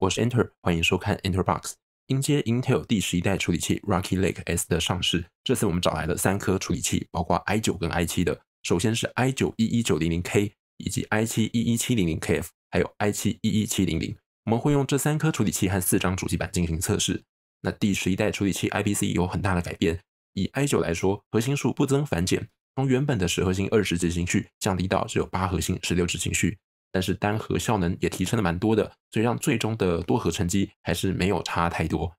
我是 Enter，欢迎收看 Enterbox。迎接 Intel 第十一代处理器 Rocky Lake S 的上市，这次我们找来了三颗处理器，包括 i9 跟 i7 的。首先是 i9 11900K，以及 i7 11700KF，还有 i7 11700。我们会用这三颗处理器和四张主机板进行测试。那第十一代处理器 IPC 有很大的改变，以 i9 来说，核心数不增反减，从原本的十核心二十执行绪降低到只有八核心十六执行绪。但是单核效能也提升了蛮多的，所以让最终的多核成绩还是没有差太多。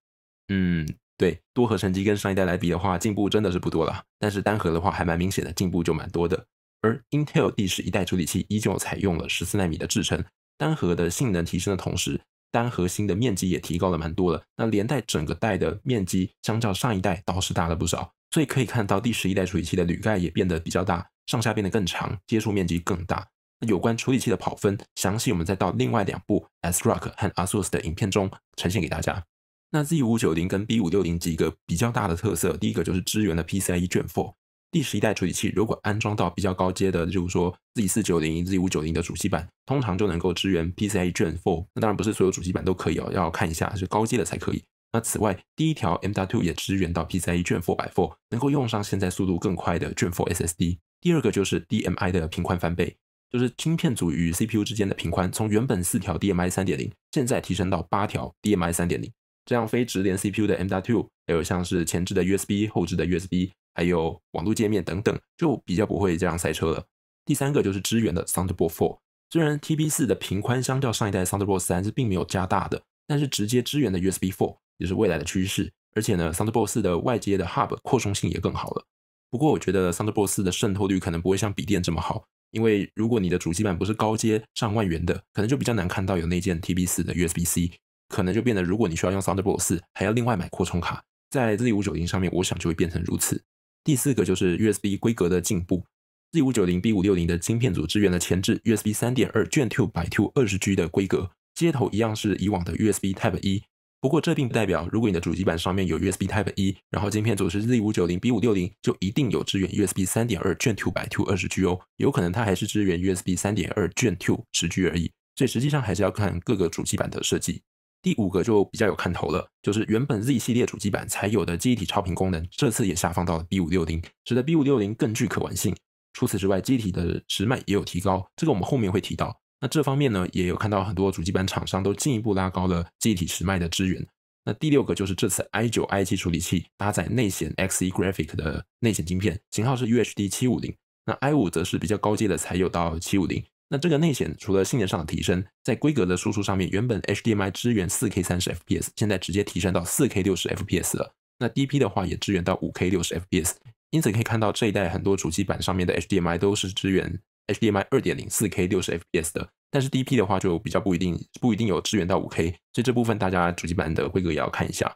嗯，对，多核成绩跟上一代来比的话，进步真的是不多了。但是单核的话，还蛮明显的进步就蛮多的。而 Intel 第十一代处理器依旧采用了十四纳米的制程，单核的性能提升的同时，单核心的面积也提高了蛮多了。那连带整个带的面积，相较上一代倒是大了不少。所以可以看到第十一代处理器的铝盖也变得比较大，上下变得更长，接触面积更大。有关处理器的跑分，详细我们再到另外两部 ASRock 和 ASUS 的影片中呈现给大家。那 Z 五九零跟 B 五六零几个比较大的特色，第一个就是支援的 PCIe 卷 Four，第十一代处理器如果安装到比较高阶的，就是说 Z 四九零、Z 五九零的主机板，通常就能够支援 PCIe 卷 Four。那当然不是所有主机板都可以哦，要看一下是高阶的才可以。那此外，第一条 M. two 也支援到 PCIe 卷 Four 百 Four，能够用上现在速度更快的卷 Four SSD。第二个就是 DMI 的频宽翻倍。就是芯片组与 CPU 之间的频宽，从原本四条 DMI 三点零，现在提升到八条 DMI 三点零，这样非直连 CPU 的 M.2，还有像是前置的 USB、后置的 USB，还有网络界面等等，就比较不会这样塞车了。第三个就是支援的 Thunderbolt 四，虽然 TB 四的频宽相较上一代 Thunderbolt 三是并没有加大的，但是直接支援的 USB Four 也是未来的趋势，而且呢，Thunderbolt 四的外接的 Hub 扩充性也更好了。不过我觉得 Thunderbolt 四的渗透率可能不会像笔电这么好。因为如果你的主机板不是高阶上万元的，可能就比较难看到有内件 TB 四的 USB C，可能就变得如果你需要用 Thunderbolt 四，还要另外买扩充卡。在 Z 五九零上面，我想就会变成如此。第四个就是 USB 规格的进步，Z 五九零 B 五六零的芯片组支援了前置 USB 三点二卷 two 百 two 二十 G 的规格，接头一样是以往的 USB Type 一。不过这并不代表，如果你的主机板上面有 USB Type 一，然后芯片组是 Z 五九零 B 五六零，就一定有支援 USB 三点二卷 two 百 two 二十 G 哦，有可能它还是支援 USB 三点二卷 two 十 G 而已，所以实际上还是要看各个主机板的设计。第五个就比较有看头了，就是原本 Z 系列主机板才有的机体超频功能，这次也下放到了 B 五六零，使得 B 五六零更具可玩性。除此之外，机体的时脉也有提高，这个我们后面会提到。那这方面呢，也有看到很多主机板厂商都进一步拉高了晶体时脉的支援。那第六个就是这次 i9、i7 处理器搭载内显 Xe g r a p h i c 的内显晶片，型号是 UHD 750。那 i5 则是比较高阶的，才有到750。那这个内显除了性能上的提升，在规格的输出上面，原本 HDMI 支援 4K 30 FPS，现在直接提升到 4K 60 FPS 了。那 DP 的话也支援到 5K 60 FPS。因此可以看到这一代很多主机板上面的 HDMI 都是支援。HDMI 二点零四 K 六十 FPS 的，但是 DP 的话就比较不一定不一定有支援到五 K，所以这部分大家主机版的规格也要看一下。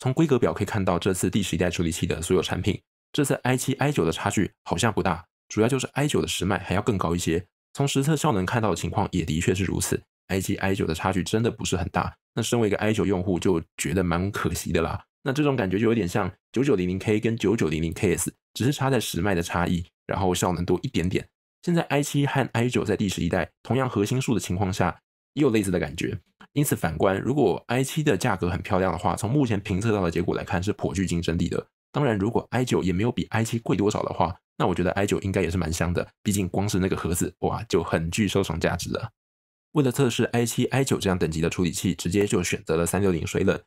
从规格表可以看到，这次第十一代处理器的所有产品，这次 i 七 i 九的差距好像不大，主要就是 i 九的时脉还要更高一些。从实测效能看到的情况也的确是如此，i 七 i 九的差距真的不是很大。那身为一个 i 九用户就觉得蛮可惜的啦。那这种感觉就有点像九九零零 K 跟九九零零 KS，只是差在时脉的差异，然后效能多一点点。现在 i 七和 i 九在第十一代同样核心数的情况下，也有类似的感觉。因此，反观如果 i 七的价格很漂亮的话，从目前评测到的结果来看，是颇具竞争力的。当然，如果 i 九也没有比 i 七贵多少的话，那我觉得 i 九应该也是蛮香的。毕竟光是那个盒子哇，就很具收藏价值了。为了测试 i 七 i 九这样等级的处理器，直接就选择了三六零水冷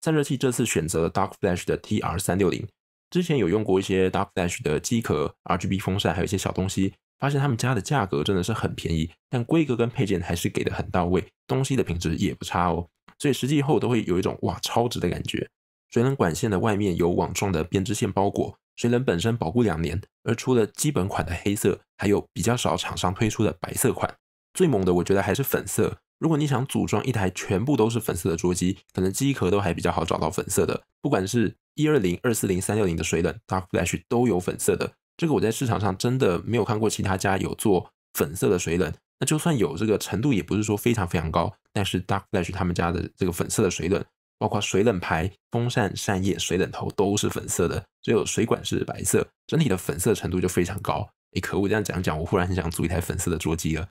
散热器。这次选择了 Dark Flash 的 T R 三六零。之前有用过一些 Dark Flash 的机壳、R G B 风扇，还有一些小东西。发现他们家的价格真的是很便宜，但规格跟配件还是给的很到位，东西的品质也不差哦，所以实际后都会有一种哇超值的感觉。水冷管线的外面有网状的编织线包裹，水冷本身保护两年。而除了基本款的黑色，还有比较少厂商推出的白色款，最猛的我觉得还是粉色。如果你想组装一台全部都是粉色的桌机，可能机壳都还比较好找到粉色的，不管是一二零、二四零、三六零的水冷，Dark Flash 都有粉色的。这个我在市场上真的没有看过其他家有做粉色的水冷，那就算有这个程度，也不是说非常非常高。但是 Dark l a s h 他们家的这个粉色的水冷，包括水冷排、风扇扇叶、水冷头都是粉色的，只有水管是白色，整体的粉色程度就非常高。哎，可恶，这样讲讲，我忽然很想租一台粉色的桌机了。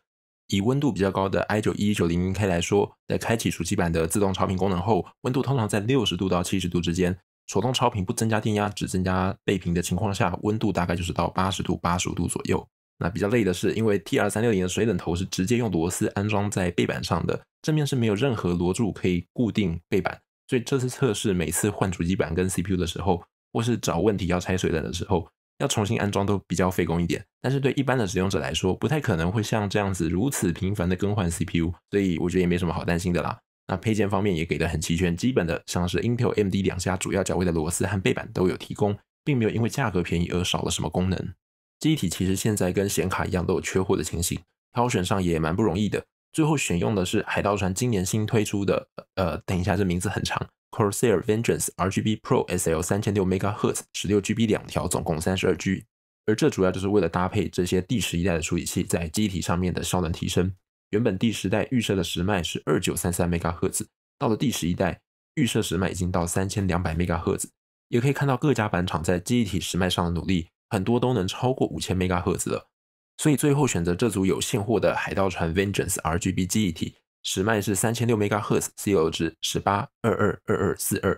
以温度比较高的 i9 一九零零 K 来说，在开启暑期版的自动超频功能后，温度通常在六十度到七十度之间。手动超频不增加电压，只增加倍频的情况下，温度大概就是到八十度、八十五度左右。那比较累的是，因为 t r 3 6 0的水冷头是直接用螺丝安装在背板上的，正面是没有任何螺柱可以固定背板，所以这次测试每次换主机板跟 CPU 的时候，或是找问题要拆水冷的时候，要重新安装都比较费工一点。但是对一般的使用者来说，不太可能会像这样子如此频繁的更换 CPU，所以我觉得也没什么好担心的啦。那配件方面也给的很齐全，基本的像是 Intel M D 两家主要价位的螺丝和背板都有提供，并没有因为价格便宜而少了什么功能。机体其实现在跟显卡一样都有缺货的情形，挑选上也蛮不容易的。最后选用的是海盗船今年新推出的，呃，等一下这名字很长，Corsair Vengeance R G B Pro S L 三千六 MHz 十六 G B 两条，总共三十二 G。而这主要就是为了搭配这些第十一代的处理器在机体上面的效能提升。原本第十代预设的时脉是二九三三兆赫兹，到了第十一代预设时脉已经到三千两百兆赫 z 也可以看到各家板厂在记忆体时脉上的努力，很多都能超过五千兆赫兹了。所以最后选择这组有现货的海盗船 Vengeance RGB 记忆体，时脉是三千六兆赫兹 c o 值十八二二二二四二。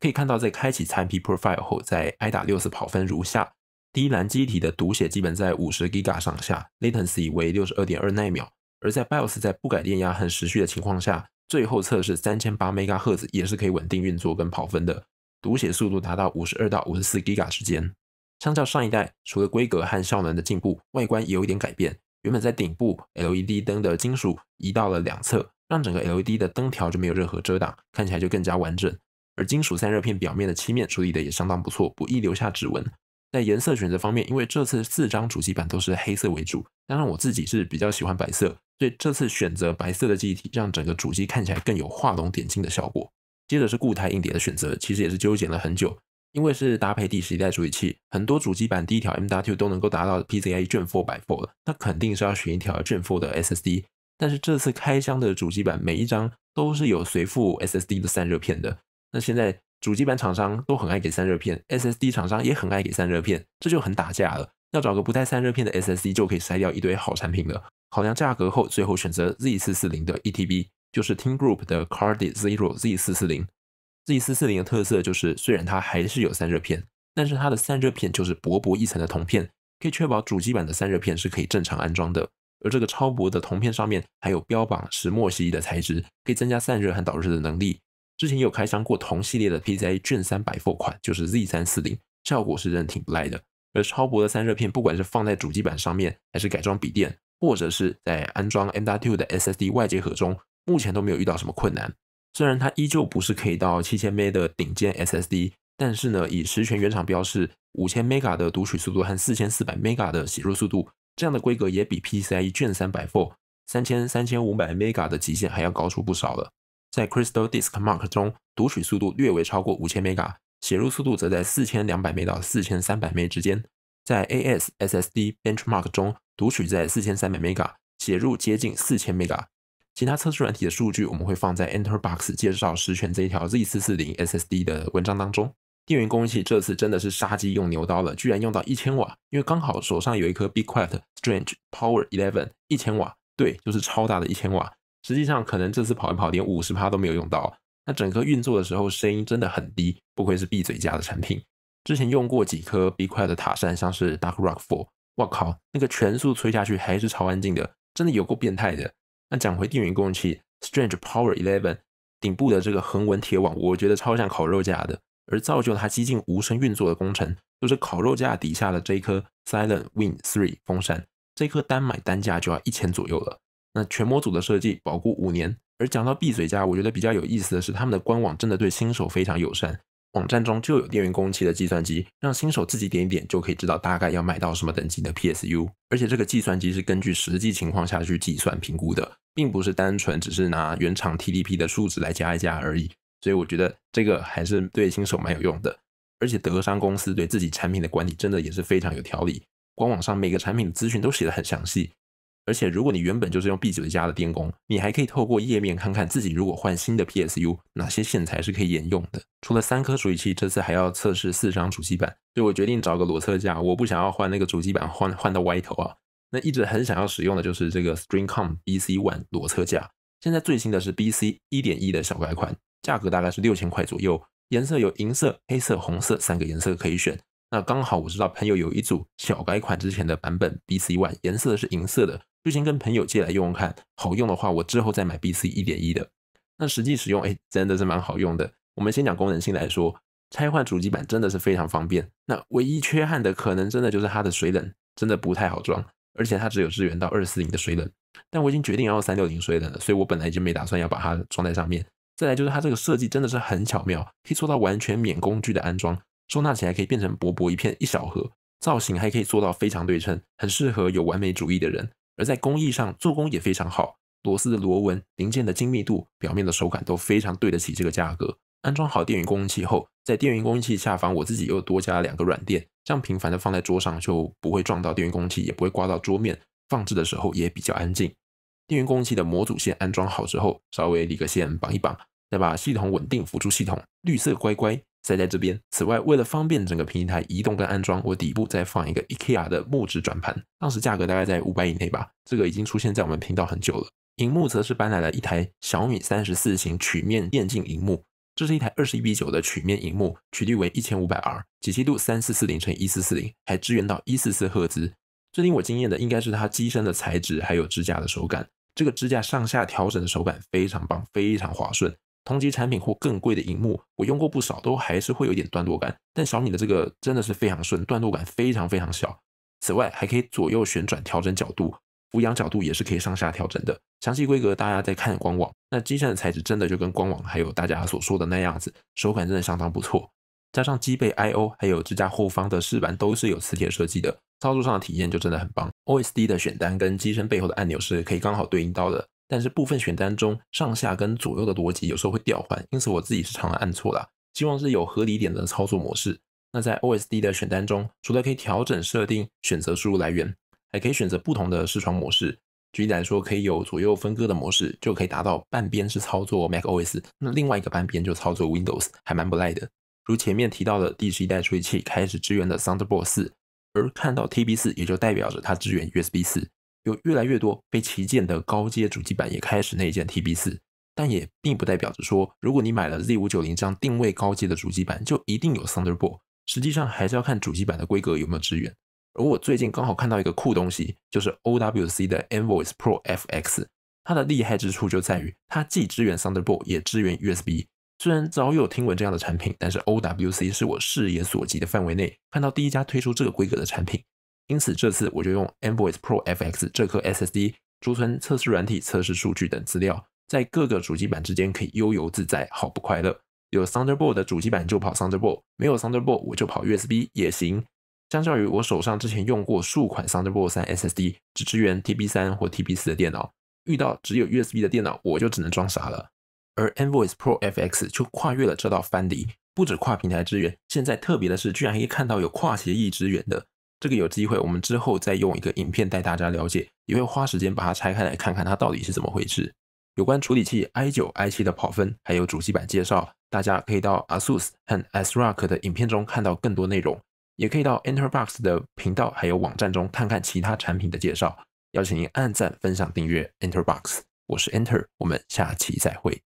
可以看到在开启残皮 Profile 后，在挨打六次跑分如下：第一蓝机体的读写基本在五十 Giga 上下，Latency 为六十二点二奈秒。而在 BIOS 在不改电压和时序的情况下，最后测试三千八 m 赫兹也是可以稳定运作跟跑分的，读写速度达到五十二到五十四 g b g a 之间。相较上一代，除了规格和效能的进步，外观也有一点改变。原本在顶部 LED 灯的金属移到了两侧，让整个 LED 的灯条就没有任何遮挡，看起来就更加完整。而金属散热片表面的漆面处理的也相当不错，不易留下指纹。在颜色选择方面，因为这次四张主机板都是黑色为主，当然我自己是比较喜欢白色，所以这次选择白色的记忆体，让整个主机看起来更有画龙点睛的效果。接着是固态硬碟的选择，其实也是纠结了很久，因为是搭配第十一代处理器，很多主机板第一条 M.2 都能够达到 PCIe Gen 4x4 了，那肯定是要选一条 Gen 4的 SSD。但是这次开箱的主机板每一张都是有随附 SSD 的散热片的，那现在。主机板厂商都很爱给散热片，SSD 厂商也很爱给散热片，这就很打架了。要找个不带散热片的 SSD，就可以筛掉一堆好产品了。考量价格后，最后选择 Z440 的 ETB，就是 Team Group 的 c a r d i Zero Z440。Z440 的特色就是，虽然它还是有散热片，但是它的散热片就是薄薄一层的铜片，可以确保主机板的散热片是可以正常安装的。而这个超薄的铜片上面还有标榜石墨烯的材质，可以增加散热和导热的能力。之前有开箱过同系列的 PCIe 卷三百 Four 款，就是 Z 三四零，效果是真的挺不赖的。而超薄的散热片，不管是放在主机板上面，还是改装笔电，或者是在安装 Mw 的 SSD 外接盒中，目前都没有遇到什么困难。虽然它依旧不是可以到七千 M 的顶尖 SSD，但是呢，以十全原厂标示五千 Mega 的读取速度和四千四百 Mega 的写入速度，这样的规格也比 PCIe 卷三百 Four 三千三千五百 Mega 的极限还要高出不少了。在 Crystal Disk Mark 中，读取速度略微超过五千 mega，写入速度则在四千两百 m e 到四千三百 m e 之间。在 AS SSD Benchmark 中，读取在四千三百 mega，写入接近四千 mega。其他测试软体的数据我们会放在 Enterbox 介绍实权这一条 Z440 SSD 的文章当中。电源供应器这次真的是杀鸡用牛刀了，居然用到一千瓦，因为刚好手上有一颗 BeQuiet Strange Power Eleven 一千瓦，对，就是超大的一千瓦。实际上，可能这次跑一跑，连五十趴都没有用到。那整颗运作的时候，声音真的很低，不愧是闭嘴家的产品。之前用过几颗 B 块的塔扇，像是 Dark Rock Four，我靠，那个全速吹下去还是超安静的，真的有够变态的。那讲回电源供应器，Strange Power Eleven 顶部的这个横纹铁网，我觉得超像烤肉架的。而造就它接近无声运作的工程，就是烤肉架底下的这一颗 Silent Wind Three 风扇，这颗单买单价就要一千左右了。那全模组的设计保固五年，而讲到闭嘴家，我觉得比较有意思的是，他们的官网真的对新手非常友善。网站中就有电源工期的计算机，让新手自己点一点就可以知道大概要买到什么等级的 PSU。而且这个计算机是根据实际情况下去计算评估的，并不是单纯只是拿原厂 TDP 的数值来加一加而已。所以我觉得这个还是对新手蛮有用的。而且德商公司对自己产品的管理真的也是非常有条理，官网上每个产品的资讯都写的很详细。而且，如果你原本就是用 B 九加的电工，你还可以透过页面看看自己如果换新的 PSU，哪些线材是可以沿用的。除了三颗处理器，这次还要测试四张主机板，所以我决定找个裸测架。我不想要换那个主机板，换换到歪头啊。那一直很想要使用的就是这个 s t r i n g c o m BC One 裸测架。现在最新的是 BC 一点一的小改款，价格大概是六千块左右，颜色有银色、黑色、红色三个颜色可以选。那刚好我知道朋友有一组小改款之前的版本 BC One，颜色是银色的。先跟朋友借来用用看，好用的话我之后再买 B C 一点一的。那实际使用，哎，真的是蛮好用的。我们先讲功能性来说，拆换主机板真的是非常方便。那唯一缺憾的可能真的就是它的水冷真的不太好装，而且它只有支援到二四零的水冷。但我已经决定要用三六零水冷了，所以我本来就没打算要把它装在上面。再来就是它这个设计真的是很巧妙，可以做到完全免工具的安装，收纳起来可以变成薄薄一片一小盒，造型还可以做到非常对称，很适合有完美主义的人。而在工艺上，做工也非常好，螺丝的螺纹、零件的精密度、表面的手感都非常对得起这个价格。安装好电源供应器后，在电源供应器下方，我自己又多加两个软垫，这样频繁的放在桌上就不会撞到电源供应器，也不会刮到桌面。放置的时候也比较安静。电源供应器的模组线安装好之后，稍微理个线，绑一绑，再把系统稳定辅助系统绿色乖乖。塞在这边。此外，为了方便整个平台移动跟安装，我底部再放一个 IKEA 的木质转盘，当时价格大概在五百以内吧。这个已经出现在我们频道很久了。银幕则是搬来了一台小米三十四型曲面电竞荧幕，这是一台二十一比九的曲面荧幕，曲率为一千五百 R，解析度三四四零乘一四四零，还支援到一四四赫兹。最令我惊艳的应该是它机身的材质还有支架的手感，这个支架上下调整的手感非常棒，非常滑顺。同级产品或更贵的荧幕，我用过不少，都还是会有点段落感。但小米的这个真的是非常顺，段落感非常非常小。此外，还可以左右旋转调整角度，俯仰角度也是可以上下调整的。详细规格大家再看官网。那机身的材质真的就跟官网还有大家所说的那样子，手感真的相当不错。加上机背 I O，还有支架后方的饰板都是有磁铁设计的，操作上的体验就真的很棒。O S D 的选单跟机身背后的按钮是可以刚好对应到的。但是部分选单中，上下跟左右的逻辑有时候会调换，因此我自己是常常按错了。希望是有合理点的操作模式。那在 OSD 的选单中，除了可以调整设定、选择输入来源，还可以选择不同的视窗模式。举例来说，可以有左右分割的模式，就可以达到半边是操作 Mac OS，那另外一个半边就操作 Windows，还蛮不赖的。如前面提到的第十一代处理器开始支援的 Thunderbolt 四，而看到 TB 四，也就代表着它支援 USB 四。有越来越多非旗舰的高阶主机板也开始内建 TB4，但也并不代表着说，如果你买了 Z590 这样定位高阶的主机板，就一定有 Thunderbolt。实际上还是要看主机板的规格有没有支援。而我最近刚好看到一个酷东西，就是 OWC 的 Envois Pro FX，它的厉害之处就在于它既支援 Thunderbolt 也支援 USB。虽然早有听闻这样的产品，但是 OWC 是我视野所及的范围内看到第一家推出这个规格的产品。因此，这次我就用 NVS Pro FX 这颗 SSD 储存测试软体、测试数据等资料，在各个主机板之间可以悠游自在，好不快乐。有 Thunderbolt 主机板就跑 Thunderbolt，没有 Thunderbolt 我就跑 USB 也行。相较于我手上之前用过数款 Thunderbolt 三 SSD，只支援 TB 三或 TB 四的电脑，遇到只有 USB 的电脑我就只能装傻了。而 NVS Pro FX 就跨越了这道藩篱，不止跨平台支援，现在特别的是，居然可以看到有跨协议支援的。这个有机会，我们之后再用一个影片带大家了解，也会花时间把它拆开来看看它到底是怎么回事。有关处理器 i9、i7 的跑分，还有主机板介绍，大家可以到 ASUS 和 ASRock 的影片中看到更多内容，也可以到 Enterbox 的频道还有网站中看看其他产品的介绍。邀请您按赞、分享、订阅 Enterbox。我是 Enter，我们下期再会。